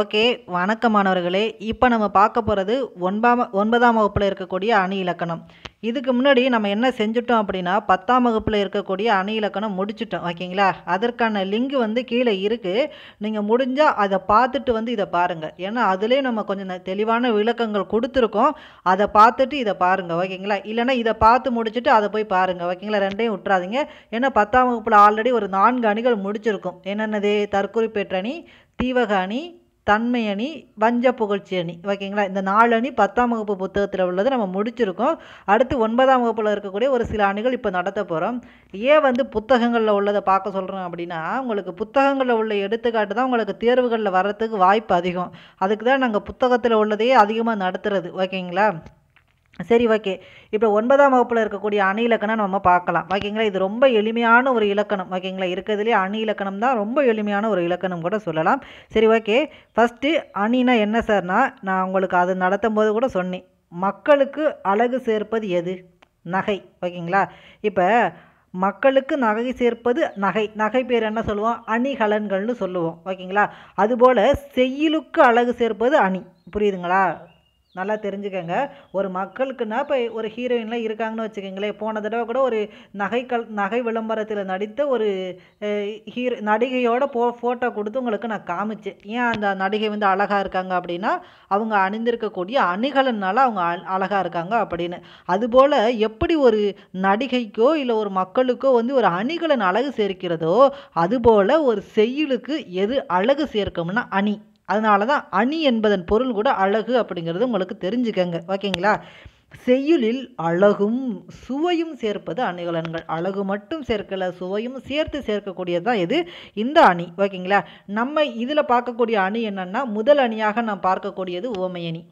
okay வணக்கம் மாணவர்களே இப்போ நம்ம பார்க்க போகிறது ஒன்பாம் ஒன்பதாம் வகுப்பில் இருக்கக்கூடிய அணி இலக்கணம் இதுக்கு முன்னாடி நம்ம என்ன செஞ்சுட்டோம் அப்படின்னா பத்தாம் வகுப்பில் இருக்கக்கூடிய அணி இலக்கணம் முடிச்சுட்டோம் ஓகேங்களா அதற்கான லிங்க் வந்து கீழே இருக்குது நீங்கள் முடிஞ்சால் அதை பார்த்துட்டு வந்து இதை பாருங்கள் ஏன்னா அதிலே நம்ம கொஞ்சம் தெளிவான விளக்கங்கள் கொடுத்துருக்கோம் அதை பார்த்துட்டு இதை பாருங்கள் ஓகேங்களா இல்லைனா இதை பார்த்து முடிச்சுட்டு அதை போய் பாருங்கள் ஓகேங்களா ரெண்டையும் விட்டுறாதீங்க ஏன்னா பத்தாம் வகுப்பில் ஆல்ரெடி ஒரு நான்கு அணிகள் முடிச்சிருக்கும் என்னென்னது தற்குறிப்பேற்றணி தீவக அணி தன்மை அணி வஞ்ச புகழ்ச்சி அணி ஓகேங்களா இந்த நாலு அணி பத்தாம் வகுப்பு புத்தகத்தில் உள்ளது நம்ம முடிச்சிருக்கோம் அடுத்து ஒன்பதாம் வகுப்பில் இருக்கக்கூடிய ஒரு சில அணிகள் இப்போ நடத்த போகிறோம் ஏன் வந்து புத்தகங்களில் உள்ளதை பார்க்க சொல்கிறோம் அப்படின்னா உங்களுக்கு புத்தகங்களில் உள்ள எடுத்துக்காட்டு தான் உங்களுக்கு தேர்வுகளில் வர்றதுக்கு வாய்ப்பு அதிகம் அதுக்கு தான் நாங்கள் புத்தகத்தில் உள்ளதையே அதிகமாக நடத்துகிறது ஓகேங்களா சரி ஓகே இப்போ ஒன்பதாம் வகுப்பில் இருக்கக்கூடிய அணி இலக்கணம் நம்ம பார்க்கலாம் ஓகேங்களா இது ரொம்ப எளிமையான ஒரு இலக்கணம் ஓகேங்களா இருக்கிறதுலே அணி இலக்கணம் தான் ரொம்ப எளிமையான ஒரு இலக்கணம் கூட சொல்லலாம் சரி ஓகே ஃபஸ்ட்டு அணினா என்ன சார்னா நான் உங்களுக்கு அது நடத்தும் போது கூட சொன்னேன் மக்களுக்கு அழகு சேர்ப்பது எது நகை ஓகேங்களா இப்போ மக்களுக்கு நகை சேர்ப்பது நகை நகை பேர் என்ன சொல்லுவோம் அணிகலன்கள்னு சொல்லுவோம் ஓகேங்களா அதுபோல் செய்யுளுக்கு அழகு சேர்ப்பது அணி புரியுதுங்களா நல்லா தெரிஞ்சுக்கங்க ஒரு மக்களுக்குன்னா இப்போ ஒரு ஹீரோயின்லாம் இருக்காங்கன்னு வச்சுக்கோங்களேன் போன தடவை கூட ஒரு நகை கல் நகை விளம்பரத்தில் நடித்த ஒரு ஹீரோ நடிகையோட போ ஃபோட்டோ கொடுத்து உங்களுக்கு நான் காமிச்சேன் ஏன் அந்த நடிகை வந்து அழகாக இருக்காங்க அப்படின்னா அவங்க அணிந்திருக்கக்கூடிய அணிகலனால் அவங்க அழகாக இருக்காங்க அப்படின்னு அதுபோல் எப்படி ஒரு நடிகைக்கோ இல்லை ஒரு மக்களுக்கோ வந்து ஒரு அணிகலன் அழகு சேர்க்கிறதோ அதுபோல் ஒரு செய்யுளுக்கு எது அழகு சேர்க்கும்னா அணி அதனால தான் அணி என்பதன் பொருள் கூட அழகு அப்படிங்கிறது உங்களுக்கு தெரிஞ்சுக்கங்க ஓகேங்களா செய்யுளில் அழகும் சுவையும் சேர்ப்பது அணிகலன்கள் அழகு மட்டும் சேர்க்கலை சுவையும் சேர்த்து சேர்க்கக்கூடியது தான் இது இந்த அணி ஓகேங்களா நம்ம இதில் பார்க்கக்கூடிய அணி என்னென்னா முதல் அணியாக நாம் பார்க்கக்கூடியது ஓமை அணி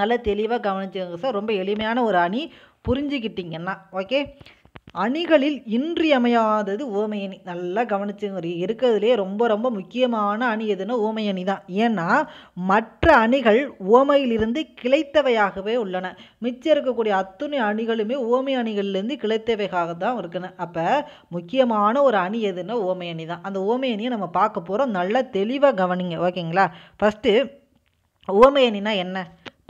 நல்லா தெளிவாக கவனிச்சுக்கோங்க சார் ரொம்ப எளிமையான ஒரு அணி புரிஞ்சுக்கிட்டிங்கன்னா ஓகே அணிகளில் இன்றியமையாதது ஓமையணி நல்லா கவனிச்சுங்க இருக்கிறதுலே ரொம்ப ரொம்ப முக்கியமான அணி எதுன்னா ஓமையணி தான் ஏன்னா மற்ற அணிகள் ஓமையிலிருந்து கிளைத்தவையாகவே உள்ளன மிச்சம் இருக்கக்கூடிய அத்துணை அணிகளுமே ஓமை அணிகள்லேருந்து கிளைத்தவைகாக தான் இருக்கணும் அப்போ முக்கியமான ஒரு அணி எதுன்னா ஓமையணி தான் அந்த ஓமையணியை நம்ம பார்க்க போகிறோம் நல்லா தெளிவாக கவனிங்க ஓகேங்களா ஃபஸ்ட்டு ஓமையணினா என்ன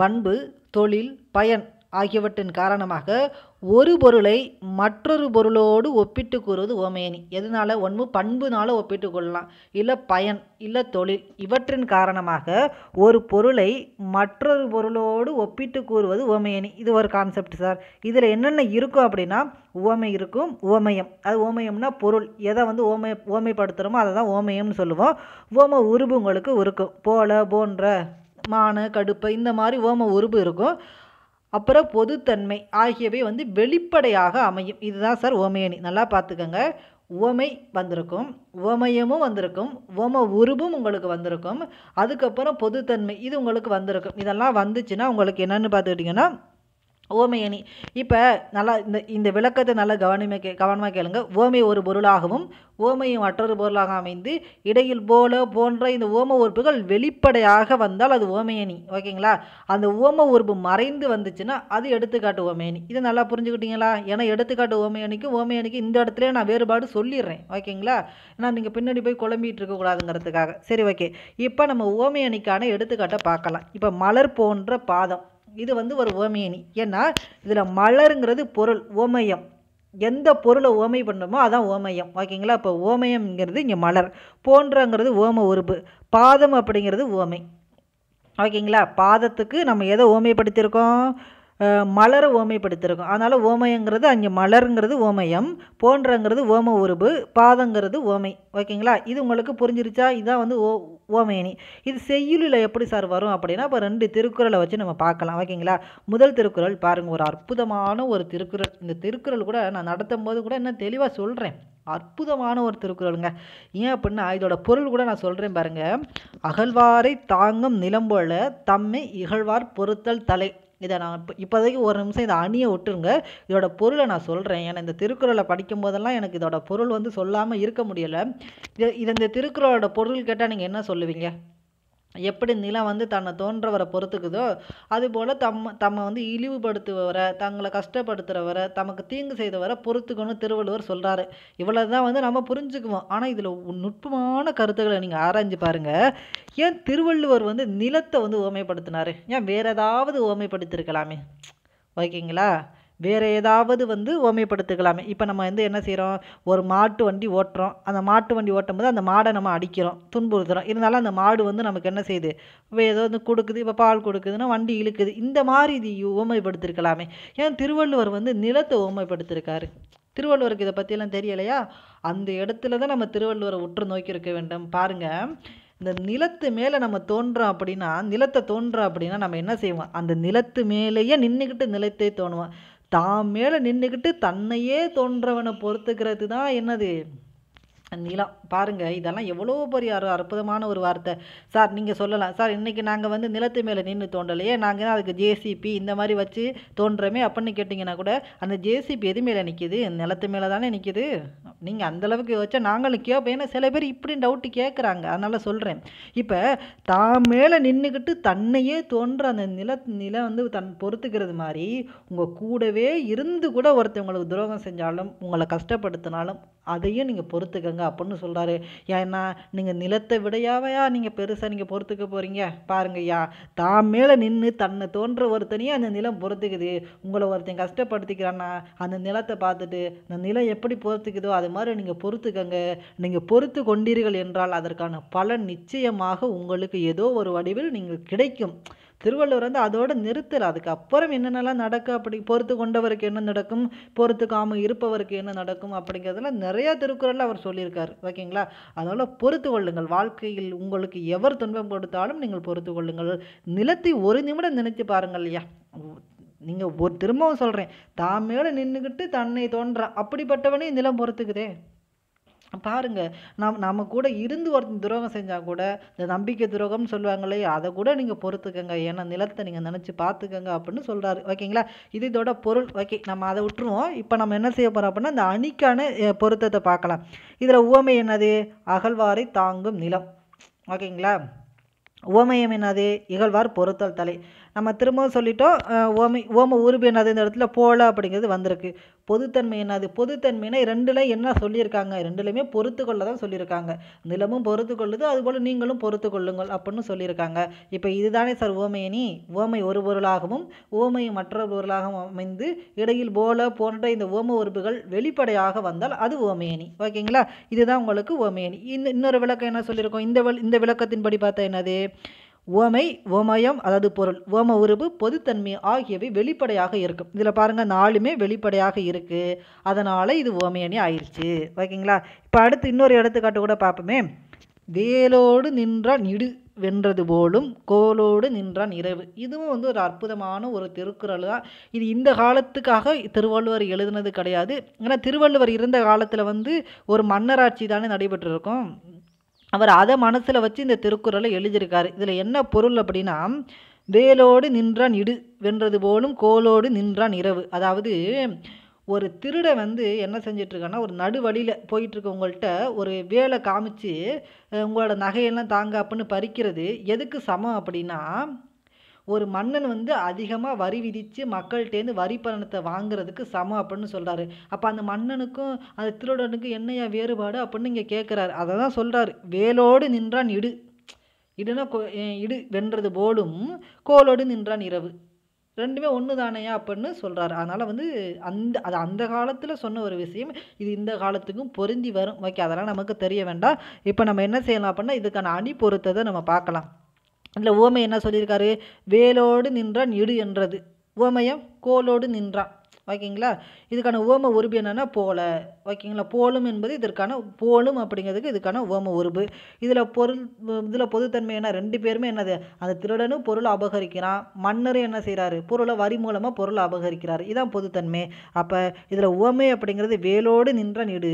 பண்பு தொழில் பயன் ஆகியவற்றின் காரணமாக ஒரு பொருளை மற்றொரு பொருளோடு ஒப்பிட்டு கூறுவது ஓமேனி எதனால் ஒன்று பண்புனால் ஒப்பிட்டு கொள்ளலாம் இல்லை பயன் இல்லை தொழில் இவற்றின் காரணமாக ஒரு பொருளை மற்றொரு பொருளோடு ஒப்பிட்டு கூறுவது ஓமேனி இது ஒரு கான்செப்ட் சார் இதில் என்னென்ன இருக்கும் அப்படின்னா ஓமை இருக்கும் ஓமயம் அது ஓமயம்னா பொருள் எதை வந்து ஓமய ஓமைப்படுத்துகிறோமோ அதை தான் ஓமயம்னு சொல்லுவோம் ஓம உருபு உங்களுக்கு இருக்கும் போல போன்ற மான கடுப்பு இந்த மாதிரி ஓம உருபு இருக்கும் அப்புறம் பொதுத்தன்மை ஆகியவை வந்து வெளிப்படையாக அமையும் இதுதான் சார் ஓமையணி நல்லா பார்த்துக்கோங்க உவமை வந்திருக்கும் உவமயமும் வந்திருக்கும் உவம உருவும் உங்களுக்கு வந்திருக்கும் அதுக்கப்புறம் பொதுத்தன்மை இது உங்களுக்கு வந்திருக்கும் இதெல்லாம் வந்துச்சுன்னா உங்களுக்கு என்னென்னு பார்த்துக்கிட்டிங்கன்னா ஓமையணி இப்போ நல்லா இந்த இந்த விளக்கத்தை நல்லா கவனமாக கே கவனமாக கேளுங்க ஓமை ஒரு பொருளாகவும் ஓமையும் மற்றொரு பொருளாக அமைந்து இடையில் போல போன்ற இந்த ஓம உறுப்புகள் வெளிப்படையாக வந்தால் அது ஓமையணி ஓகேங்களா அந்த ஓம உறுப்பு மறைந்து வந்துச்சுன்னா அது எடுத்துக்காட்டு ஓமையணி இதை நல்லா புரிஞ்சுக்கிட்டீங்களா ஏன்னா எடுத்துக்காட்டு ஓமையணிக்கு ஓமையணிக்கு இந்த இடத்துல நான் வேறுபாடு சொல்லிடுறேன் ஓகேங்களா ஏன்னா நீங்கள் பின்னாடி போய் குழம்பிகிட்டு இருக்கக்கூடாதுங்கிறதுக்காக சரி ஓகே இப்போ நம்ம ஓமையணிக்கான எடுத்துக்காட்டை பார்க்கலாம் இப்போ மலர் போன்ற பாதம் இது வந்து ஒரு ஓமையணி ஏன்னா இதில் மலருங்கிறது பொருள் ஓமயம் எந்த பொருளை ஓமை பண்ணுமோ அதான் ஓமயம் ஓகேங்களா இப்போ ஓமயம்ங்கிறது இங்கே மலர் போன்றங்கிறது ஓம உறுப்பு பாதம் அப்படிங்கிறது ஓமை ஓகேங்களா பாதத்துக்கு நம்ம எதை ஓமைப்படுத்தியிருக்கோம் மலரை ஓமைப்படுத்திருக்கும் அதனால் ஓமயங்கிறது அங்கே மலருங்கிறது ஓமயம் போன்றங்கிறது ஓம உருபு பாதங்கிறது ஓமை ஓகேங்களா இது உங்களுக்கு புரிஞ்சிருச்சா இதுதான் வந்து ஓ ஓமையணி இது செய்யுளில் எப்படி சார் வரும் அப்படின்னா இப்போ ரெண்டு திருக்குறளை வச்சு நம்ம பார்க்கலாம் ஓகேங்களா முதல் திருக்குறள் பாருங்கள் ஒரு அற்புதமான ஒரு திருக்குறள் இந்த திருக்குறள் கூட நான் நடத்தும் போது கூட இன்னும் தெளிவாக சொல்கிறேன் அற்புதமான ஒரு திருக்குறளுங்க ஏன் அப்படின்னா இதோட பொருள் கூட நான் சொல்கிறேன் பாருங்கள் அகழ்வாரை தாங்கும் நிலம்போல தம்மை இகழ்வார் பொருத்தல் தலை இதை நான் இப்போ இப்போதைக்கு ஒரு நிமிஷம் இதை அணியை விட்டுருங்க இதோட பொருளை நான் சொல்கிறேன் ஏன்னா இந்த திருக்குறளை படிக்கும் போதெல்லாம் எனக்கு இதோட பொருள் வந்து சொல்லாமல் இருக்க முடியலை இது இந்த திருக்குறளோட பொருள் கேட்டால் நீங்கள் என்ன சொல்லுவீங்க எப்படி நிலம் வந்து தன்னை தோன்றவரை பொறுத்துக்குதோ அதுபோல் தம் தம்மை வந்து இழிவுபடுத்துபவரை தங்களை கஷ்டப்படுத்துகிறவரை தமக்கு தீங்கு செய்தவரை பொறுத்துக்கணும் திருவள்ளுவர் சொல்கிறாரு இவ்வளோ தான் வந்து நம்ம புரிஞ்சுக்குவோம் ஆனால் இதில் நுட்பமான கருத்துக்களை நீங்கள் ஆராய்ஞ்சு பாருங்கள் ஏன் திருவள்ளுவர் வந்து நிலத்தை வந்து ஓமைப்படுத்தினார் ஏன் வேறு ஏதாவது உவமைப்படுத்திருக்கலாமே ஓகேங்களா வேறு ஏதாவது வந்து உவமைப்படுத்திக்கலாமே இப்போ நம்ம வந்து என்ன செய்கிறோம் ஒரு மாட்டு வண்டி ஓட்டுறோம் அந்த மாட்டு வண்டி ஓட்டும் போது அந்த மாடை நம்ம அடிக்கிறோம் துன்புறுத்துகிறோம் இருந்தாலும் அந்த மாடு வந்து நமக்கு என்ன செய்யுது இப்போ ஏதோ வந்து கொடுக்குது இப்போ பால் கொடுக்குதுன்னா வண்டி இழுக்குது இந்த மாதிரி இது உவமைப்படுத்திருக்கலாமே ஏன் திருவள்ளுவர் வந்து நிலத்தை உவமைப்படுத்திருக்காரு திருவள்ளுவருக்கு இதை பற்றியெல்லாம் தெரியலையா அந்த இடத்துல தான் நம்ம திருவள்ளுவரை உற்று நோக்கியிருக்க வேண்டும் பாருங்கள் இந்த நிலத்து மேலே நம்ம தோன்றோம் அப்படின்னா நிலத்தை தோன்றோம் அப்படின்னா நம்ம என்ன செய்வோம் அந்த நிலத்து மேலேயே நின்றுக்கிட்டு நிலத்தை தோணுவோம் தான் மேலே நின்றுக்கிட்டு தன்னையே தோன்றவனை பொறுத்துக்கிறது தான் என்னது நிலம் பாருங்கள் இதெல்லாம் எவ்வளோ பெரிய அற்புதமான ஒரு வார்த்தை சார் நீங்கள் சொல்லலாம் சார் இன்றைக்கி நாங்கள் வந்து நிலத்து மேலே நின்று தோண்டலையே நாங்கள் அதுக்கு ஜேசிபி இந்த மாதிரி வச்சு தோன்றமே அப்படின்னு கேட்டிங்கன்னா கூட அந்த ஜேசிபி எது மேலே நிற்கிது நிலத்து மேலே தானே நிற்கிது நீங்கள் அந்தளவுக்கு யோசிச்சா நாங்களும் கேட்போம் ஏன்னா சில பேர் இப்படி டவுட்டு கேட்குறாங்க அதனால் சொல்கிறேன் இப்போ தான் மேலே நின்றுக்கிட்டு தன்னையே தோன்ற அந்த நில நிலை வந்து தன் பொறுத்துக்கிறது மாதிரி உங்கள் கூடவே இருந்து கூட ஒருத்தவங்களுக்கு துரோகம் செஞ்சாலும் உங்களை கஷ்டப்படுத்தினாலும் அதையும் நீங்கள் பொறுத்துக்கங்க அப்படின்னு சொல்கிறாரு ஏன்னா நீங்கள் நிலத்தை விடையாவையா நீங்கள் பெருசாக நீங்கள் பொறுத்துக்க போகிறீங்க பாருங்கய்யா தான் மேலே நின்று தன்னை தோன்ற ஒருத்தனையே அந்த நிலம் பொறுத்துக்குது உங்களை ஒருத்தன் கஷ்டப்படுத்திக்கிறான்னா அந்த நிலத்தை பார்த்துட்டு அந்த நிலம் எப்படி பொறுத்துக்குதோ அது மாதிரி நீங்கள் பொறுத்துக்கங்க நீங்கள் பொறுத்து கொண்டீர்கள் என்றால் அதற்கான பலன் நிச்சயமாக உங்களுக்கு ஏதோ ஒரு வடிவில் நீங்கள் கிடைக்கும் திருவள்ளுவர் வந்து அதோட நிறுத்தல் அதுக்கப்புறம் என்னென்னலாம் நடக்கும் அப்படி பொறுத்து கொண்டவருக்கு என்ன நடக்கும் பொறுத்துக்காமல் இருப்பவருக்கு என்ன நடக்கும் அப்படிங்கிறதெல்லாம் நிறையா திருக்குறளில் அவர் சொல்லியிருக்கார் ஓகேங்களா அதனால் பொறுத்து கொள்ளுங்கள் வாழ்க்கையில் உங்களுக்கு எவர் துன்பம் கொடுத்தாலும் நீங்கள் பொறுத்து கொள்ளுங்கள் நிலத்தை ஒரு நிமிடம் நினைத்து பாருங்கள் ஐயா நீங்கள் ஒரு திரும்பவும் சொல்கிறேன் தான் மேலே நின்றுக்கிட்டு தன்னை தோன்றான் அப்படிப்பட்டவனே நிலம் பொறுத்துக்குதே பாருங்கள் நம் நம்ம கூட இருந்து ஒருத்தன் துரோகம் செஞ்சால் கூட இந்த நம்பிக்கை துரோகம்னு சொல்லுவாங்களே அதை கூட நீங்கள் பொறுத்துக்கங்க ஏன்னா நிலத்தை நீங்கள் நினச்சி பார்த்துக்கங்க அப்படின்னு சொல்கிறாரு ஓகேங்களா இது இதோட பொருள் ஓகே நம்ம அதை விட்டுருவோம் இப்போ நம்ம என்ன செய்ய போகிறோம் அப்படின்னா இந்த அணிக்கான பொருத்தத்தை பார்க்கலாம் இதில் உவமை என்னது அகழ்வாரை தாங்கும் நிலம் ஓகேங்களா உவமயம் என்னது இகழ்வார் பொருத்தல் தலை நம்ம திரும்பவும் சொல்லிட்டோம் ஓம ஓம உருவி என்னது இந்த இடத்துல போல அப்படிங்கிறது வந்திருக்கு பொதுத்தன்மை என்னது பொதுத்தன்மைனா ரெண்டுல என்ன சொல்லியிருக்காங்க ரெண்டுலையுமே பொறுத்து கொள்ள தான் சொல்லியிருக்காங்க நிலமும் பொறுத்து கொள்ளுது அதுபோல் நீங்களும் பொறுத்து கொள்ளுங்கள் அப்படின்னு சொல்லியிருக்காங்க இப்போ இதுதானே சார் ஓமையனி ஓமை ஒரு பொருளாகவும் ஓமை மற்ற பொருளாகவும் அமைந்து இடையில் போல போன்ற இந்த ஓம உறுப்புகள் வெளிப்படையாக வந்தால் அது ஓமையனி ஓகேங்களா இதுதான் உங்களுக்கு ஓமையனி இன்னொரு விளக்கம் என்ன சொல்லியிருக்கோம் இந்த இந்த விளக்கத்தின்படி பார்த்தா என்னது உவமை உவமயம் அதாவது பொருள் உவம உருவு பொதுத்தன்மை ஆகியவை வெளிப்படையாக இருக்கும் இதில் பாருங்கள் நாலுமே வெளிப்படையாக இருக்குது அதனால் இது உவமையணி ஆயிடுச்சு ஓகேங்களா இப்போ அடுத்து இன்னொரு எடுத்துக்காட்டு கூட பார்ப்போமே வேலோடு நின்றான் இடு வென்றது போலும் கோலோடு நின்றான் இரவு இதுவும் வந்து ஒரு அற்புதமான ஒரு திருக்குறள் தான் இது இந்த காலத்துக்காக திருவள்ளுவர் எழுதுனது கிடையாது ஏன்னா திருவள்ளுவர் இருந்த காலத்தில் வந்து ஒரு மன்னராட்சி தானே நடைபெற்றிருக்கும் அவர் அதை மனசில் வச்சு இந்த திருக்குறளை எழுதியிருக்காரு இதில் என்ன பொருள் அப்படின்னா வேலோடு நின்றான் இடு வென்றது போலும் கோலோடு நின்றான் இரவு அதாவது ஒரு திருடை வந்து என்ன செஞ்சிட்ருக்கான்னா ஒரு நடு வழியில் போயிட்டுருக்கவங்கள்ட்ட ஒரு வேலை காமிச்சு உங்களோட நகையெல்லாம் தாங்க அப்படின்னு பறிக்கிறது எதுக்கு சமம் அப்படின்னா ஒரு மன்னன் வந்து அதிகமாக வரி விதித்து மக்கள்கிட்டேருந்து வரி பணத்தை வாங்குறதுக்கு சமம் அப்படின்னு சொல்கிறாரு அப்போ அந்த மன்னனுக்கும் அந்த திருடனுக்கும் என்னையா வேறுபாடு அப்படின்னு இங்கே கேட்குறாரு அதை தான் சொல்கிறாரு வேலோடு நின்றான் இடு இடுனா இடு வென்றது போலும் கோலோடு நின்றான் இரவு ரெண்டுமே ஒன்று தானையா அப்படின்னு சொல்கிறாரு அதனால் வந்து அந்த அது அந்த காலத்தில் சொன்ன ஒரு விஷயம் இது இந்த காலத்துக்கும் பொருந்தி வரும் ஓகே அதெல்லாம் நமக்கு தெரிய வேண்டாம் இப்போ நம்ம என்ன செய்யலாம் அப்படின்னா இதுக்கான அணி பொறுத்ததை நம்ம பார்க்கலாம் அதில் உவமை என்ன சொல்லியிருக்காரு வேலோடு நின்றான் இடு என்றது உவமயம் கோலோடு நின்றான் ஓகேங்களா இதுக்கான உவம உருபு என்னென்னா போல ஓகேங்களா போலும் என்பது இதற்கான போலும் அப்படிங்கிறதுக்கு இதுக்கான உவம உருபு இதில் பொருள் இதில் பொதுத்தன்மை என்ன ரெண்டு பேருமே என்னது அந்த திருடனும் பொருளை அபகரிக்கிறான் மன்னரும் என்ன செய்கிறாரு பொருளை வரி மூலமாக பொருளை அபகரிக்கிறார் இதான் பொதுத்தன்மை அப்போ இதில் உவமை அப்படிங்கிறது வேலோடு நின்றான் இடு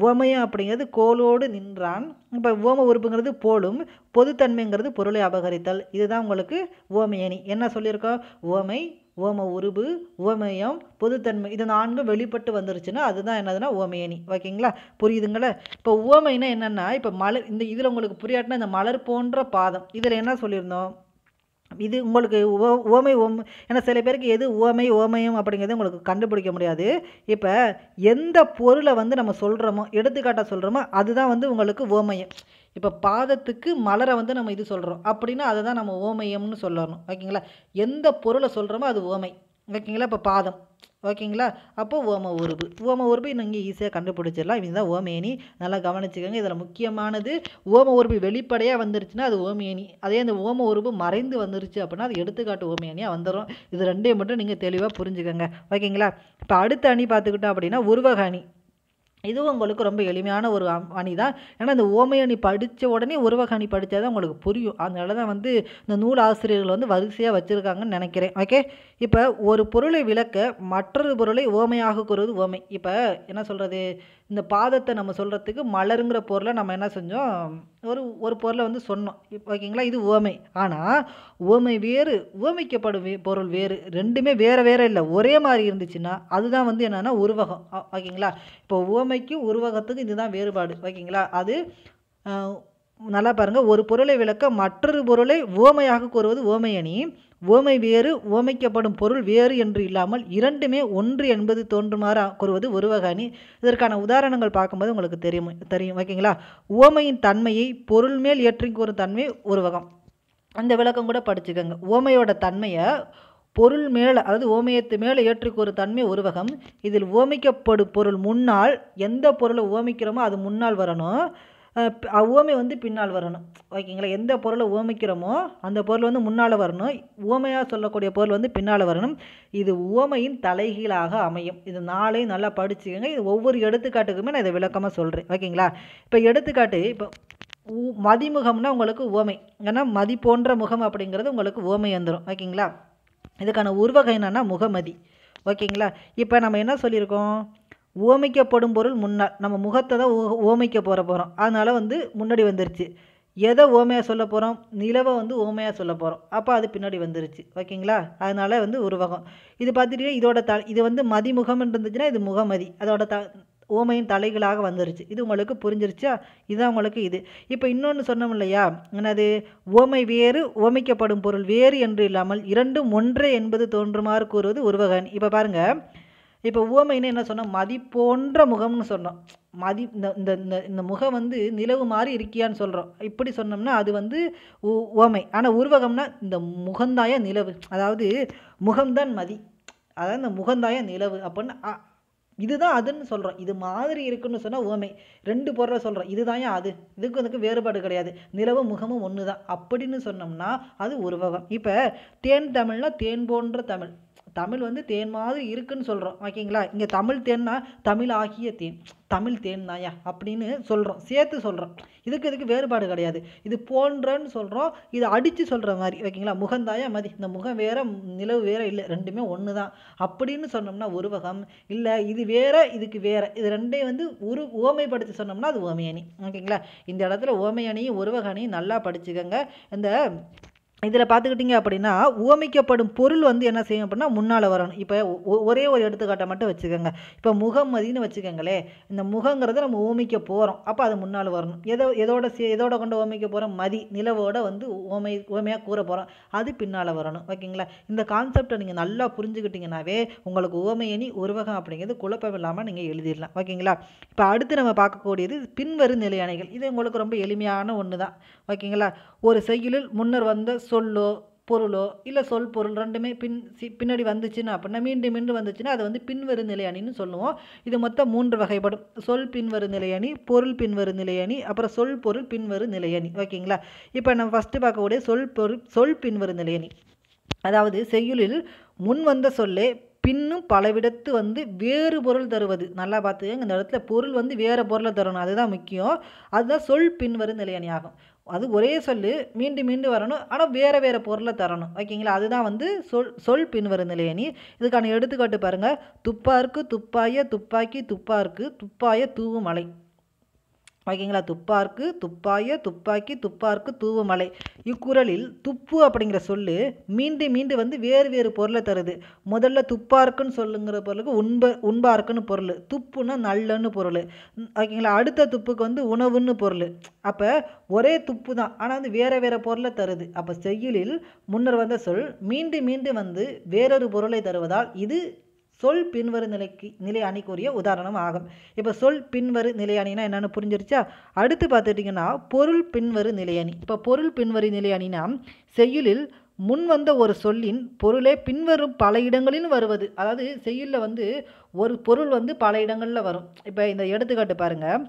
உவமையம் அப்படிங்கிறது கோலோடு நின்றான் இப்போ உவம உறுப்புங்கிறது போலும் பொதுத்தன்மைங்கிறது பொருளை அபகரித்தல் இதுதான் உங்களுக்கு உவமையணி என்ன சொல்லியிருக்கோம் உவமை உவம உருபு உவமயம் பொதுத்தன்மை இது நான்கும் வெளிப்பட்டு வந்துருச்சுன்னா அதுதான் என்னதுன்னா உவமையணி ஓகேங்களா புரியுதுங்களா இப்போ உவமைனா என்னென்னா இப்போ மலர் இந்த இதில் உங்களுக்கு புரியாட்டினா இந்த மலர் போன்ற பாதம் இதில் என்ன சொல்லியிருந்தோம் இது உங்களுக்கு ஓ ஓமை ஓம் ஏன்னா சில பேருக்கு எது ஓமை ஓமயம் அப்படிங்கிறது உங்களுக்கு கண்டுபிடிக்க முடியாது இப்போ எந்த பொருளை வந்து நம்ம சொல்கிறோமோ எடுத்துக்காட்டாக சொல்கிறோமோ அதுதான் வந்து உங்களுக்கு ஓமயம் இப்போ பாதத்துக்கு மலரை வந்து நம்ம இது சொல்கிறோம் அப்படின்னா அதை தான் நம்ம ஓமயம்னு சொல்லணும் ஓகேங்களா எந்த பொருளை சொல்கிறோமோ அது ஓமை ஓகேங்களா இப்போ பாதம் ஓகேங்களா அப்போ ஓம உருவு ஓம உருவு நீங்கள் ஈஸியாக கண்டுபிடிச்சிடலாம் இதுதான் ஓமேனி நல்லா கவனிச்சுக்கோங்க இதில் முக்கியமானது ஓம உருவி வெளிப்படையாக வந்துருச்சுன்னா அது ஓமேனி அதே அந்த ஓம உருவு மறைந்து வந்துருச்சு அப்படின்னா அது எடுத்துக்காட்டு ஓமேனியாக வந்துடும் இது ரெண்டையும் மட்டும் நீங்கள் தெளிவாக புரிஞ்சுக்கோங்க ஓகேங்களா இப்போ அடுத்த அணி பார்த்துக்கிட்டோம் அப்படின்னா உருவக அணி இதுவும் உங்களுக்கு ரொம்ப எளிமையான ஒரு அணி தான் ஏன்னா இந்த ஓமை அணி படித்த உடனே உருவக அணி படித்தா தான் உங்களுக்கு புரியும் அதனால தான் வந்து இந்த நூல் ஆசிரியர்கள் வந்து வரிசையாக வச்சுருக்காங்கன்னு நினைக்கிறேன் ஓகே இப்போ ஒரு பொருளை விளக்க மற்றொரு பொருளை ஓமையாக கூறுவது ஓமை இப்போ என்ன சொல்கிறது இந்த பாதத்தை நம்ம சொல்கிறதுக்கு மலருங்கிற பொருளை நம்ம என்ன செஞ்சோம் ஒரு ஒரு பொருளை வந்து சொன்னோம் ஓகேங்களா இது உவமை ஆனால் உவமை வேறு உவமைக்கப்படும் வே பொருள் வேறு ரெண்டுமே வேறு வேறு இல்லை ஒரே மாதிரி இருந்துச்சுன்னா அதுதான் வந்து என்னென்னா உருவகம் ஓகேங்களா இப்போ உவமைக்கும் உருவகத்துக்கும் இதுதான் வேறுபாடு ஓகேங்களா அது நல்லா பாருங்கள் ஒரு பொருளை விளக்க மற்றொரு பொருளை உவமையாக கூறுவது உவமையணி உவமை வேறு உவமைக்கப்படும் பொருள் வேறு என்று இல்லாமல் இரண்டுமே ஒன்று என்பது தோன்றுமாறு கூறுவது உருவகாணி இதற்கான உதாரணங்கள் பார்க்கும்போது உங்களுக்கு தெரியும் தெரியும் ஓகேங்களா உவமையின் தன்மையை பொருள் மேல் ஏற்றி கூறும் தன்மை உருவகம் அந்த விளக்கம் கூட படிச்சுக்கோங்க உவமையோட தன்மையை பொருள் மேலே அதாவது ஓமையத்து மேலே ஏற்றுக்கொரு தன்மை உருவகம் இதில் ஓமிக்கப்படும் பொருள் முன்னால் எந்த பொருளை ஓமிக்கிறோமோ அது முன்னால் வரணும் உவமை வந்து பின்னால் வரணும் ஓகேங்களா எந்த பொருளை உவமைக்கிறோமோ அந்த பொருள் வந்து முன்னால் வரணும் உவமையாக சொல்லக்கூடிய பொருள் வந்து பின்னால் வரணும் இது உவமையின் தலைகீழாக அமையும் இது நாளையும் நல்லா படிச்சுக்கோங்க இது ஒவ்வொரு எடுத்துக்காட்டுக்குமே நான் இதை விளக்கமாக சொல்கிறேன் ஓகேங்களா இப்போ எடுத்துக்காட்டு இப்போ மதிமுகம்னா உங்களுக்கு உவமை ஏன்னா மதி போன்ற முகம் அப்படிங்கிறது உங்களுக்கு உவமை வந்துடும் ஓகேங்களா இதுக்கான உருவகை என்னென்னா முகமதி ஓகேங்களா இப்போ நம்ம என்ன சொல்லியிருக்கோம் ஓமிக்கப்படும் பொருள் முன்னால் நம்ம முகத்தை தான் ஓ ஓமிக்க போகிற போகிறோம் அதனால் வந்து முன்னாடி வந்துருச்சு எதை ஓமையாக சொல்ல போகிறோம் நிலவை வந்து ஓமையாக சொல்ல போகிறோம் அப்போ அது பின்னாடி வந்துருச்சு ஓகேங்களா அதனால் வந்து உருவகம் இது பார்த்துட்டீங்கன்னா இதோட த இது வந்து மதிமுகம் இருந்துச்சுன்னா இது முகமதி அதோட த ஓமையின் தலைகளாக வந்துருச்சு இது உங்களுக்கு புரிஞ்சிருச்சா இதுதான் உங்களுக்கு இது இப்போ இன்னொன்று சொன்னோம் இல்லையா என்னது ஓமை வேறு ஓமைக்கப்படும் பொருள் வேறு என்று இல்லாமல் இரண்டும் ஒன்றே என்பது தோன்றுமாறு கூறுவது உருவகன் இப்போ பாருங்கள் இப்போ உவமைன்னா என்ன சொன்னால் மதிப்போன்ற முகம்னு சொன்னோம் மதி இந்த இந்த இந்த இந்த முகம் வந்து நிலவு மாதிரி இருக்கியான்னு சொல்கிறோம் இப்படி சொன்னோம்னா அது வந்து உ உவமை ஆனால் உருவகம்னா இந்த முகந்தாய நிலவு அதாவது முகம்தான் மதி அதாவது இந்த முகந்தாய நிலவு அப்படின்னு இதுதான் அதுன்னு சொல்கிறோம் இது மாதிரி இருக்குன்னு சொன்னால் உவமை ரெண்டு பொருளை சொல்கிறோம் இதுதான் அது இதுக்கு இதுக்கு வேறுபாடு கிடையாது நிலவும் முகமும் ஒன்று தான் அப்படின்னு சொன்னோம்னா அது உருவகம் இப்போ தேன் தமிழ்னா தேன் போன்ற தமிழ் தமிழ் வந்து தேன் மாதிரி இருக்குதுன்னு சொல்கிறோம் ஓகேங்களா இங்கே தமிழ் தேன்னா தமிழ் ஆகிய தேன் தமிழ் தேன் தாயா அப்படின்னு சொல்கிறோம் சேர்த்து சொல்கிறோம் இதுக்கு இதுக்கு வேறுபாடு கிடையாது இது போன்றன்னு சொல்கிறோம் இதை அடித்து சொல்கிற மாதிரி ஓகேங்களா முகந்தாயா மதி இந்த முகம் வேறு நிலவு வேறு இல்லை ரெண்டுமே ஒன்று தான் அப்படின்னு சொன்னோம்னா உருவகம் இல்லை இது வேறு இதுக்கு வேறு இது ரெண்டையும் வந்து உரு ஓமைப்படுத்தி சொன்னோம்னா அது ஓமையணி ஓகேங்களா இந்த இடத்துல ஓமையணியும் உருவக நல்லா படிச்சுக்கோங்க இந்த இதில் பார்த்துக்கிட்டிங்க அப்படின்னா உவமிக்கப்படும் பொருள் வந்து என்ன செய்யும் அப்படின்னா முன்னால் வரணும் இப்போ ஒரே ஒரு எடுத்துக்காட்டை மட்டும் வச்சுக்கோங்க இப்போ முகம்மதின்னு வச்சுக்கோங்களேன் இந்த முகங்கிறத நம்ம ஓமிக்க போகிறோம் அப்போ அது முன்னால் வரணும் எதோ எதோட சே எதோட கொண்டு ஓமிக்க போகிறோம் மதி நிலவோட வந்து ஓமை ஓமையாக கூற போகிறோம் அது பின்னால் வரணும் ஓகேங்களா இந்த கான்செப்டை நீங்கள் நல்லா புரிஞ்சுக்கிட்டிங்கனாவே உங்களுக்கு உவமையணி உருவகம் அப்படிங்கிறது குழப்பம் இல்லாமல் நீங்கள் எழுதிடலாம் ஓகேங்களா இப்போ அடுத்து நம்ம பார்க்கக்கூடியது பின்வரும் நிலையணைகள் இது உங்களுக்கு ரொம்ப எளிமையான ஒன்று தான் ஓகேங்களா ஒரு செய்யுளில் முன்னர் வந்த சொல்லோ பொருளோ இல்லை சொல் பொருள் ரெண்டுமே பின் சி பின்னாடி வந்துச்சுன்னா அப்படின்னா மீண்டும் மீண்டும் வந்துச்சுன்னா அது வந்து பின்வரும் நிலையணின்னு சொல்லுவோம் இது மொத்தம் மூன்று வகைப்படும் சொல் பின்வரும் நிலையணி பொருள் பின்வரும் நிலையணி அப்புறம் சொல் பொருள் பின்வரும் நிலையணி ஓகேங்களா இப்போ நம்ம ஃபஸ்ட்டு பார்க்கக்கூடிய சொல் பொருள் சொல் பின்வரும் நிலையணி அதாவது செய்யுளில் முன் வந்த சொல்லே பின்னும் பலவிடத்து வந்து வேறு பொருள் தருவது நல்லா பார்த்துக்கங்க இந்த இடத்துல பொருள் வந்து வேறு பொருளை தரணும் அதுதான் முக்கியம் அதுதான் சொல் பின்வரும் நிலையணி ஆகும் அது ஒரே சொல் மீண்டும் மீண்டும் வரணும் ஆனால் வேறு வேறு பொருளை தரணும் ஓகேங்களா அதுதான் வந்து சொல் சொல் பின்வரும் நிலையணி இதுக்கான எடுத்துக்காட்டு பாருங்கள் துப்பாருக்கு துப்பாய துப்பாக்கி துப்பாருக்கு துப்பாய தூவு மலை ஓகேங்களா துப்பார்க்கு துப்பாய துப்பாக்கி துப்பார்க்கு தூவமலை இக்குறளில் துப்பு அப்படிங்கிற சொல்லு மீண்டு மீண்டு வந்து வேறு வேறு பொருளை தருது முதல்ல துப்பார்க்குன்னு சொல்லுங்கிற பொருளுக்கு உண்ப உண்பார்க்குன்னு பொருள் துப்புன்னா நல்லன்னு பொருள் ஓகேங்களா அடுத்த துப்புக்கு வந்து உணவுன்னு பொருள் அப்போ ஒரே துப்பு தான் ஆனால் வந்து வேறு வேறு பொருளை தருது அப்போ செய்யுளில் முன்னர் வந்த சொல் மீண்டும் மீண்டும் வந்து வேறொரு பொருளை தருவதால் இது சொல் பின்வரு நிலைக்கு நிலை அணிக்குரிய உதாரணம் ஆகும் இப்போ சொல் பின்வரு நிலை அணினா என்னென்னு புரிஞ்சிருச்சா அடுத்து பார்த்துட்டிங்கன்னா பொருள் பின்வரு நிலை அணி இப்போ பொருள் பின்வரி நிலை அணினா செய்யுளில் முன் வந்த ஒரு சொல்லின் பொருளே பின்வரும் பல இடங்களிலும் வருவது அதாவது செய்யுளில் வந்து ஒரு பொருள் வந்து பல இடங்களில் வரும் இப்போ இந்த எடுத்துக்காட்டு பாருங்கள்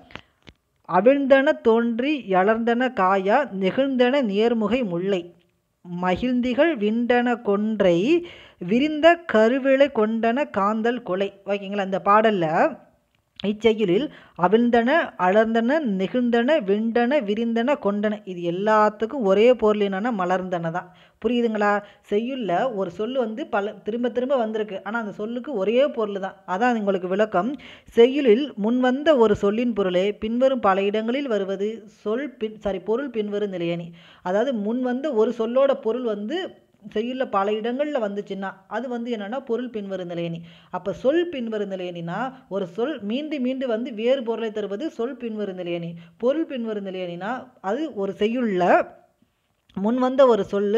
அவிழ்ந்தன தோன்றி எளர்ந்தன காயா நெகிழ்ந்தன நேர்முகை முல்லை மகிழ்ந்திகள் விண்டன கொன்றை விரிந்த கருவிளை கொண்டன காந்தல் கொலை ஓகேங்களா அந்த பாடலில் இச்செயலில் அவிழ்ந்தன அளர்ந்தன நெகிழ்ந்தன விண்டன விரிந்தன கொண்டன இது எல்லாத்துக்கும் ஒரே பொருள் என்னென்னா மலர்ந்தன தான் புரியுதுங்களா செய்யுள்ள ஒரு சொல் வந்து பல திரும்ப திரும்ப வந்திருக்கு ஆனால் அந்த சொல்லுக்கு ஒரே பொருள் தான் அதான் உங்களுக்கு விளக்கம் செய்யுளில் முன்வந்த ஒரு சொல்லின் பொருளே பின்வரும் பல இடங்களில் வருவது சொல் பின் சாரி பொருள் பின்வரும் நிலையணி அதாவது முன்வந்த ஒரு சொல்லோட பொருள் வந்து செய்யுள்ள பல இடங்களில் வந்துச்சுன்னா அது வந்து என்னென்னா பொருள் நிலையணி அப்போ சொல் நிலையணினா ஒரு சொல் மீண்டு மீண்டு வந்து வேறு பொருளை தருவது சொல் நிலையணி பொருள் நிலையணினா அது ஒரு செய்யுள்ள முன் வந்த ஒரு சொல்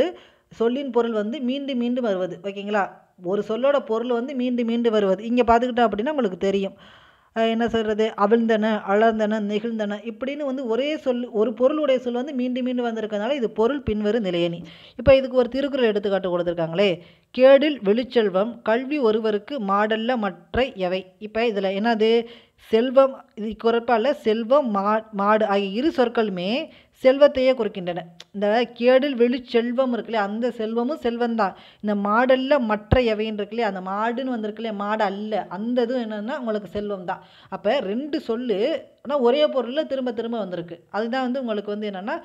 சொல்லின் பொருள் வந்து மீண்டும் மீண்டும் வருவது ஓகேங்களா ஒரு சொல்லோட பொருள் வந்து மீண்டு மீண்டு வருவது இங்கே பார்த்துக்கிட்டோம் அப்படின்னா உங்களுக்கு தெரியும் என்ன சொல்கிறது அவிழ்ந்தன அளர்ந்தன நெகிழ்ந்தன இப்படின்னு வந்து ஒரே சொல் ஒரு பொருளுடைய சொல் வந்து மீண்டும் மீண்டும் வந்திருக்கனால இது பொருள் பின்வரும் நிலையணி இப்போ இதுக்கு ஒரு திருக்குறள் எடுத்துக்காட்டு கொடுத்துருக்காங்களே கேடில் வெளிச்செல்வம் கல்வி ஒருவருக்கு மாடல்ல மற்ற எவை இப்போ இதில் என்னது செல்வம் இது குறைப்பால் செல்வம் மா மாடு ஆகிய இரு சொற்களுமே செல்வத்தையே குறிக்கின்றன இந்த கேடில் வெளி செல்வம் இருக்குல்லையே அந்த செல்வமும் தான் இந்த மாடல்ல மற்ற எவைன்னு இருக்குல்லையே அந்த மாடுன்னு வந்திருக்குல்லையே மாடு அல்ல அந்த இதுவும் என்னென்னா உங்களுக்கு செல்வம் தான் அப்போ ரெண்டு சொல்லு ஆனால் ஒரே பொருளில் திரும்ப திரும்ப வந்திருக்கு அதுதான் வந்து உங்களுக்கு வந்து என்னென்னா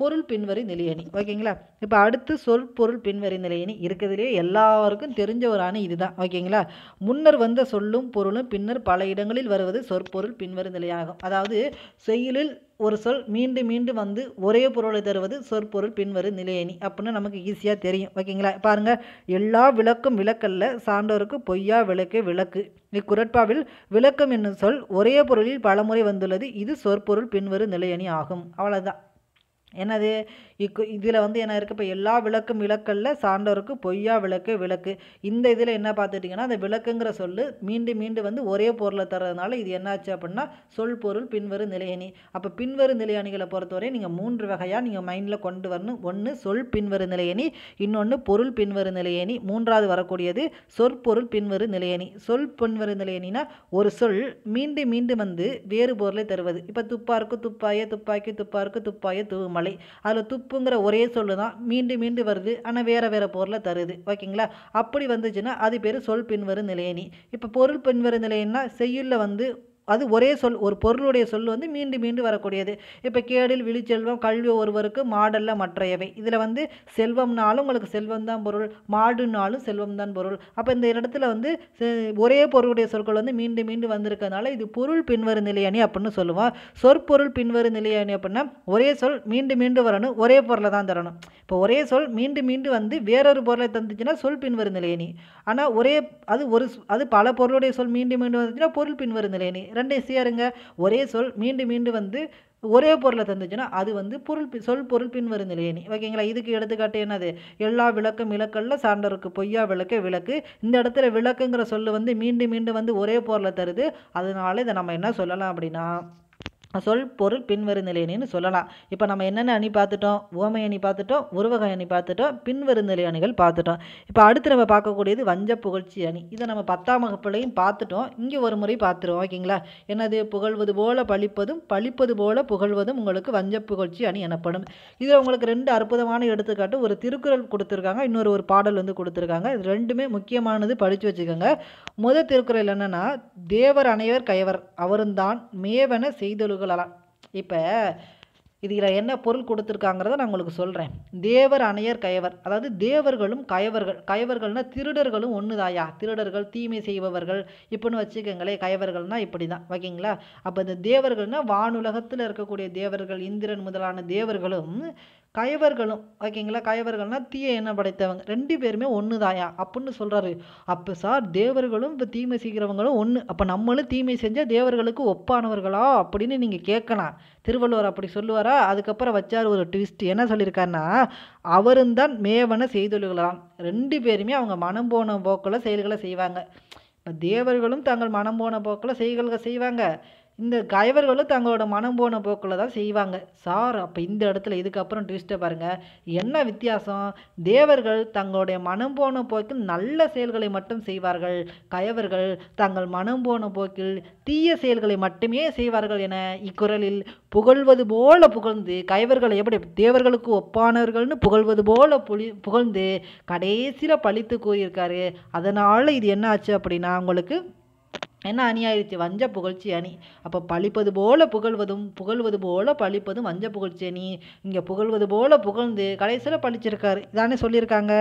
பொருள் பின்வரி நிலையணி ஓகேங்களா இப்போ அடுத்து சொல் பொருள் பின்வரி நிலையணி இருக்கிறதுலே எல்லாருக்கும் தெரிஞ்ச ஒரு அணி இதுதான் ஓகேங்களா முன்னர் வந்த சொல்லும் பொருளும் பின்னர் பல இடங்களில் வருவது சொற்பொருள் பின்வரி நிலையாகும் அதாவது செயலில் ஒரு சொல் மீண்டும் மீண்டும் வந்து ஒரே பொருளை தருவது சொற்பொருள் பின்வரும் நிலையணி அப்படின்னு நமக்கு ஈஸியாக தெரியும் ஓகேங்களா பாருங்கள் எல்லா விளக்கும் விளக்கல்ல சான்றோருக்கு பொய்யா விளக்கே விளக்கு இக்குரட்பாவில் விளக்கம் என்னும் சொல் ஒரே பொருளில் பலமுறை வந்துள்ளது இது சொற்பொருள் பின்வரும் நிலையணி ஆகும் அவ்வளோதான் என்னது இக்கு இதில் வந்து என்ன இருக்குது இப்போ எல்லா விளக்கும் விளக்கல்ல சான்றோருக்கு பொய்யா விளக்கு விளக்கு இந்த இதில் என்ன பார்த்துட்டிங்கன்னா அந்த விளக்குங்கிற சொல்லு மீண்டும் மீண்டும் வந்து ஒரே பொருளை தர்றதுனால இது என்னாச்சு அப்படின்னா சொல் பொருள் பின்வரும் நிலையணி அப்போ பின்வரும் நிலையணிகளை பொறுத்தவரை நீங்கள் மூன்று வகையாக நீங்கள் மைண்டில் கொண்டு வரணும் ஒன்று சொல் பின்வரும் நிலையணி இன்னொன்று பொருள் பின்வரும் நிலையணி மூன்றாவது வரக்கூடியது சொற்பொருள் பின்வரும் நிலையணி சொல் பின்வரும் நிலையணினா ஒரு சொல் மீண்டும் மீண்டும் வந்து வேறு பொருளை தருவது இப்போ துப்பாருக்கு துப்பாய துப்பாக்கி துப்பாருக்கு துப்பாய தூ மலை மாலை அதில் துப்புங்கிற ஒரே சொல் தான் மீண்டும் மீண்டு வருது ஆனால் வேறு வேறு பொருளை தருது ஓகேங்களா அப்படி வந்துச்சுன்னா அது பேர் சொல் பின்வரும் நிலையணி இப்போ பொருள் பின்வரும் நிலையன்னா செய்யுள்ள வந்து அது ஒரே சொல் ஒரு பொருளுடைய சொல் வந்து மீண்டும் மீண்டு வரக்கூடியது இப்போ கேடில் விழிச்செல்வம் கல்வி ஒருவருக்கு மாடல்ல மற்றையவை இதில் வந்து செல்வம்னாலும் உங்களுக்கு செல்வம் தான் பொருள் மாடுனாலும் செல்வம் தான் பொருள் அப்போ இந்த இடத்துல வந்து ஒரே பொருளுடைய சொற்கள் வந்து மீண்டும் மீண்டு வந்திருக்கிறதுனால இது பொருள் பின்வரும் நிலையணி அப்படின்னு சொல்லுவோம் சொற்பொருள் பின்வரும் நிலையணி அப்படின்னா ஒரே சொல் மீண்டும் மீண்டு வரணும் ஒரே பொருளை தான் தரணும் இப்போ ஒரே சொல் மீண்டும் மீண்டு வந்து வேறொரு பொருளை தந்துச்சுன்னா சொல் பின்வரும் நிலையணி ஆனால் ஒரே அது ஒரு அது பல பொருளுடைய சொல் மீண்டும் மீண்டும் வந்துச்சுன்னா பொருள் பின்வரும் நிலையணி ரெண்டையும் சேருங்க ஒரே சொல் மீண்டும் மீண்டும் வந்து ஒரே பொருளை தந்துச்சுன்னா அது வந்து பொருள் சொல் பொருள் பின்வரும் நிலையணி ஓகேங்களா இதுக்கு எடுத்துக்காட்டு என்னது எல்லா விளக்கும் விளக்கல்ல சான்றருக்கு பொய்யா விளக்க விளக்கு இந்த இடத்துல விளக்குங்கிற சொல்லு வந்து மீண்டும் மீண்டும் வந்து ஒரே பொருளை தருது அதனால இதை நம்ம என்ன சொல்லலாம் அப்படின்னா சொல் பொருள் பின்வரும் நிலையணின்னு சொல்லலாம் இப்போ நம்ம என்னென்ன அணி பார்த்துட்டோம் ஓமை அணி பார்த்துட்டோம் உருவகை அணி பார்த்துட்டோம் பின்வரும் நிலை அணிகள் பார்த்துட்டோம் இப்போ அடுத்து நம்ம பார்க்கக்கூடியது வஞ்ச புகழ்ச்சி அணி இதை நம்ம பத்தாம் வகுப்புலையும் பார்த்துட்டோம் இங்கே ஒரு முறை பார்த்துருவோம் ஓகேங்களா என்னது புகழ்வது போல பழிப்பதும் பழிப்பது போல புகழ்வதும் உங்களுக்கு வஞ்ச புகழ்ச்சி அணி எனப்படும் இதில் உங்களுக்கு ரெண்டு அற்புதமான எடுத்துக்காட்டு ஒரு திருக்குறள் கொடுத்துருக்காங்க இன்னொரு ஒரு பாடல் வந்து கொடுத்துருக்காங்க இது ரெண்டுமே முக்கியமானது படித்து வச்சுக்கோங்க முதல் திருக்குறள் என்னென்னா தேவர் அனைவர் கைவர் அவருந்தான் மேவன செய்தொழுக கொள்ளலாம் இப்போ இதில் என்ன பொருள் கொடுத்துருக்காங்கிறத நான் உங்களுக்கு சொல்கிறேன் தேவர் அணையர் கயவர் அதாவது தேவர்களும் கயவர்கள் கயவர்கள்னால் திருடர்களும் ஒன்று தாயா திருடர்கள் தீமை செய்பவர்கள் இப்படின்னு வச்சுக்கோங்களேன் கயவர்கள்னால் இப்படி தான் ஓகேங்களா அப்போ இந்த தேவர்கள்னால் வானுலகத்தில் இருக்கக்கூடிய தேவர்கள் இந்திரன் முதலான தேவர்களும் கயவர்களும் ஓகேங்களா கயவர்கள்னா தீயை என்ன படைத்தவங்க ரெண்டு பேருமே ஒன்று தாயா அப்படின்னு சொல்கிறாரு அப்போ சார் தேவர்களும் இப்போ தீமை செய்கிறவங்களும் ஒன்று அப்போ நம்மளும் தீமை செஞ்சால் தேவர்களுக்கு ஒப்பானவர்களா அப்படின்னு நீங்கள் கேட்கலாம் திருவள்ளுவர் அப்படி சொல்லுவாரா அதுக்கப்புறம் வச்சார் ஒரு ட்விஸ்ட் என்ன சொல்லியிருக்காருன்னா அவரும் தான் மேவனை செய்தொழுகலாம் ரெண்டு பேருமே அவங்க மனம் போன போக்கில் செயல்களை செய்வாங்க இப்போ தேவர்களும் தங்கள் மனம் போன போக்கில் செயல்களை செய்வாங்க இந்த கயவர்களும் தங்களோட மனம் போன போக்கில் தான் செய்வாங்க சார் அப்போ இந்த இடத்துல இதுக்கப்புறம் ட்விஸ்ட்டை பாருங்கள் என்ன வித்தியாசம் தேவர்கள் தங்களுடைய மனம் போன போக்கில் நல்ல செயல்களை மட்டும் செய்வார்கள் கயவர்கள் தங்கள் மனம் போன போக்கில் தீய செயல்களை மட்டுமே செய்வார்கள் என இக்குரலில் புகழ்வது போல புகழ்ந்து கயவர்களை எப்படி தேவர்களுக்கு ஒப்பானவர்கள்னு புகழ்வது போல புலி புகழ்ந்து கடைசியில் பழித்து கூறியிருக்காரு அதனால் இது என்ன ஆச்சு அப்படின்னா உங்களுக்கு என்ன அணியாயிருச்சு வஞ்ச புகழ்ச்சி அணி அப்போ பழிப்பது போல புகழ்வதும் புகழ்வது போல பழிப்பதும் வஞ்ச புகழ்ச்சி அணி இங்கே புகழ்வது போல புகழ்ந்து கடைசியில் பழிச்சிருக்காரு இதானே சொல்லியிருக்காங்க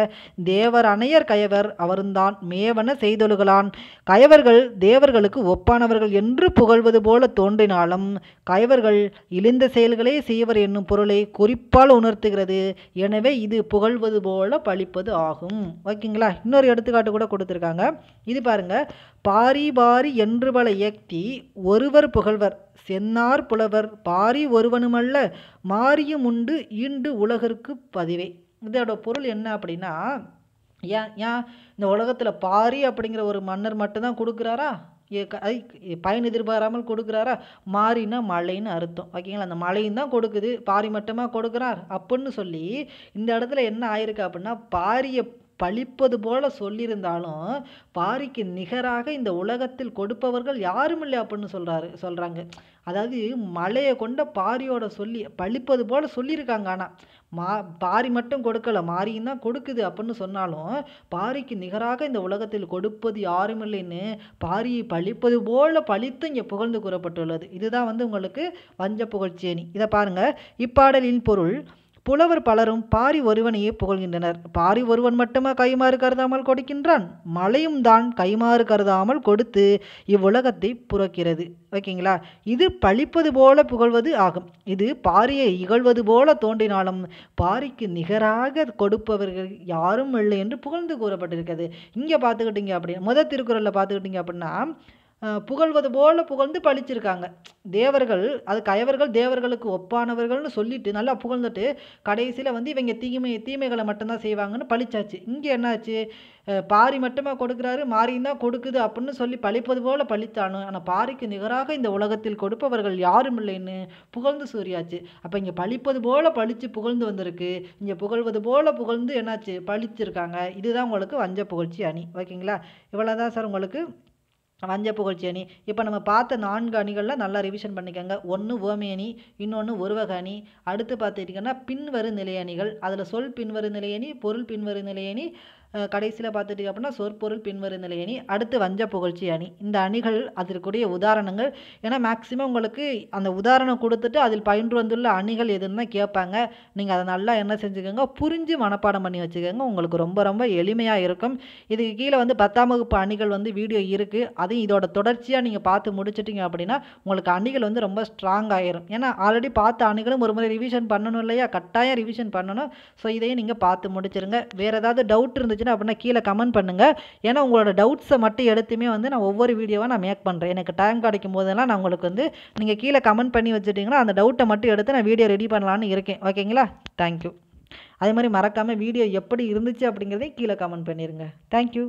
தேவர் அணையர் கயவர் அவருந்தான் மேவன செய்தொழுகலான் கயவர்கள் தேவர்களுக்கு ஒப்பானவர்கள் என்று புகழ்வது போல தோன்றினாலும் கயவர்கள் இழிந்த செயல்களே செய்வர் என்னும் பொருளை குறிப்பால் உணர்த்துகிறது எனவே இது புகழ்வது போல பழிப்பது ஆகும் ஓகேங்களா இன்னொரு எடுத்துக்காட்டு கூட கொடுத்துருக்காங்க இது பாருங்கள் பாரி பாரி என்றுவள இயக்தி ஒருவர் புகழ்வர் சென்னார் புலவர் பாரி ஒருவனுமல்ல மாரியும் உண்டு ஈண்டு உலகிற்கு பதிவே இதோட பொருள் என்ன அப்படின்னா ஏன் ஏன் இந்த உலகத்தில் பாரி அப்படிங்கிற ஒரு மன்னர் மட்டும்தான் கொடுக்குறாரா பயன் எதிர்பாராமல் கொடுக்குறாரா மாறினா மழைன்னு அர்த்தம் ஓகேங்களா அந்த மழையும் தான் கொடுக்குது பாரி மட்டுமா கொடுக்குறார் அப்புடின்னு சொல்லி இந்த இடத்துல என்ன ஆயிருக்கு அப்படின்னா பாரியை பழிப்பது போல சொல்லியிருந்தாலும் பாரிக்கு நிகராக இந்த உலகத்தில் கொடுப்பவர்கள் யாரும் இல்லை அப்படின்னு சொல்கிறாரு சொல்கிறாங்க அதாவது மலையை கொண்ட பாரியோட சொல்லி பழிப்பது போல் சொல்லியிருக்காங்க ஆனால் மா பாரி மட்டும் கொடுக்கல மாரியும் தான் கொடுக்குது அப்படின்னு சொன்னாலும் பாரிக்கு நிகராக இந்த உலகத்தில் கொடுப்பது யாரும் இல்லைன்னு பாரியை பழிப்பது போல் பழித்து இங்கே புகழ்ந்து கூறப்பட்டுள்ளது இதுதான் வந்து உங்களுக்கு வஞ்ச புகழ்ச்சியணி இதை பாருங்கள் இப்பாடலின் பொருள் புலவர் பலரும் பாரி ஒருவனையே புகழ்கின்றனர் பாரி ஒருவன் மட்டுமா கைமாறு கருதாமல் கொடுக்கின்றான் மழையும் தான் கைமாறு கருதாமல் கொடுத்து இவ்வுலகத்தை புறக்கிறது ஓகேங்களா இது பழிப்பது போல புகழ்வது ஆகும் இது பாரியை இகழ்வது போல தோன்றினாலும் பாரிக்கு நிகராக கொடுப்பவர்கள் யாரும் இல்லை என்று புகழ்ந்து கூறப்பட்டிருக்கிறது இங்கே பார்த்துக்கிட்டீங்க அப்படின்னா முத திருக்குறளில் பார்த்துக்கிட்டீங்க அப்படின்னா புகழ்வது போல புகழ்ந்து பழிச்சிருக்காங்க தேவர்கள் அது கயவர்கள் தேவர்களுக்கு ஒப்பானவர்கள்னு சொல்லிட்டு நல்லா புகழ்ந்துட்டு கடைசியில் வந்து இவங்க தீமை தீமைகளை மட்டும்தான் செய்வாங்கன்னு பழிச்சாச்சு இங்கே என்னாச்சு பாரி மட்டுமா கொடுக்குறாரு மாரியும் தான் கொடுக்குது அப்படின்னு சொல்லி பழிப்பது போல பழித்தானு ஆனால் பாரிக்கு நிகராக இந்த உலகத்தில் கொடுப்பவர்கள் யாரும் இல்லைன்னு புகழ்ந்து சூரியாச்சு அப்போ இங்கே பழிப்பது போல பழித்து புகழ்ந்து வந்திருக்கு இங்கே புகழ்வது போல புகழ்ந்து என்னாச்சு பழிச்சிருக்காங்க இதுதான் உங்களுக்கு வஞ்ச புகழ்ச்சி அணி ஓகேங்களா இவ்வளோதான் சார் உங்களுக்கு வஞ்ச புகழ்ச்சி அணி இப்போ நம்ம பார்த்த நான்கு அணிகளில் நல்லா ரிவிஷன் பண்ணிக்கோங்க ஒன்று ஓமே அணி இன்னொன்று உருவக அணி அடுத்து பார்த்துட்டிங்கன்னா பின்வரும் நிலையணிகள் அதில் சொல் பின்வரும் நிலையணி பொருள் பின்வரும் நிலையணி கடைசியில் பார்த்துட்டு அப்படின்னா சொற்பொருள் பின்வரும் நிலை அணி அடுத்து வஞ்ச புகழ்ச்சி அணி இந்த அணிகள் அதற்குரிய உதாரணங்கள் ஏன்னா மேக்சிமம் உங்களுக்கு அந்த உதாரணம் கொடுத்துட்டு அதில் பயின்று வந்துள்ள அணிகள் எதுன்னு தான் கேட்பாங்க நீங்கள் அதை நல்லா என்ன செஞ்சுக்கோங்க புரிஞ்சு மனப்பாடம் பண்ணி வச்சுக்கோங்க உங்களுக்கு ரொம்ப ரொம்ப எளிமையாக இருக்கும் இதுக்கு கீழே வந்து பத்தாம் வகுப்பு அணிகள் வந்து வீடியோ இருக்குது அதையும் இதோட தொடர்ச்சியாக நீங்கள் பார்த்து முடிச்சிட்டிங்க அப்படின்னா உங்களுக்கு அணிகள் வந்து ரொம்ப ஸ்ட்ராங் ஆகிரும் ஏன்னா ஆல்ரெடி பார்த்த அணிகளும் ஒரு முறை ரிவிஷன் பண்ணணும் இல்லையா கட்டாயம் ரிவிஷன் பண்ணணும் ஸோ இதையும் நீங்கள் பார்த்து முடிச்சிருங்க வேறு ஏதாவது டவுட் இருந்துச்சு இருந்துச்சுன்னா அப்படின்னா கீழே கமெண்ட் பண்ணுங்கள் ஏன்னா உங்களோட டவுட்ஸை மட்டும் எடுத்துமே வந்து நான் ஒவ்வொரு வீடியோவாக நான் மேக் பண்ணுறேன் எனக்கு டைம் கிடைக்கும் போதெல்லாம் நான் உங்களுக்கு வந்து நீங்கள் கீழே கமெண்ட் பண்ணி வச்சுட்டிங்கன்னா அந்த டவுட்டை மட்டும் எடுத்து நான் வீடியோ ரெடி பண்ணலான்னு இருக்கேன் ஓகேங்களா தேங்க்யூ அதே மாதிரி மறக்காமல் வீடியோ எப்படி இருந்துச்சு அப்படிங்கிறதையும் கீழே கமெண்ட் பண்ணிடுங்க தேங்க்யூ